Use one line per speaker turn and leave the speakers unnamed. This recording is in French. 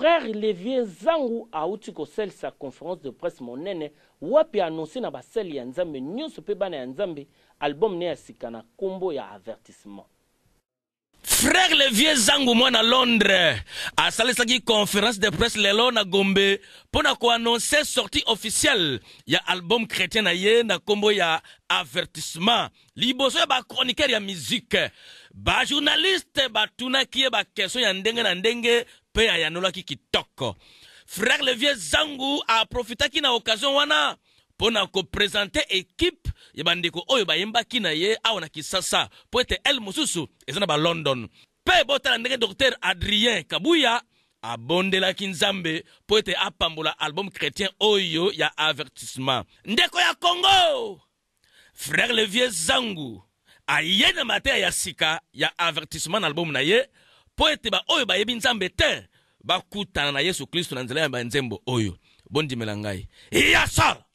frère levier zangu celle sa conférence de presse monene wapi annoncé na annoncer ya nzambe nyonso pe bana ya nzambe album ne à Sikana, Combo et ya avertissement
Frère le levie zangu mwana londres asalisaki conférence de presse Lélo na gombe pour na annoncer sortie officielle ya album chrétien na ye na combo ya avertissement liboso ya chroniqueur ya ba ba batunaki ba question ya ndenge na ndenge mpe ayanolaki kitoko le levie zangu ki na occasion wana mpo na kopresente ekipe ya bandeko oyo bayembaki na ye awa na kisasa mpo ete ele mosusu eza na balondon mpe botala ndenge dr adrien kabuya abondelaki nzambe mpo ete apambola album chrétien oyo ya avertissement ndeko ya congo frère levie zangu aye na mateya ya sika ya avertissement na album na ye mpo ete baoyo bayebi nzambe te bakutana na yesu kristo na nzela ya banzembo oyo bondimela ngai ya sara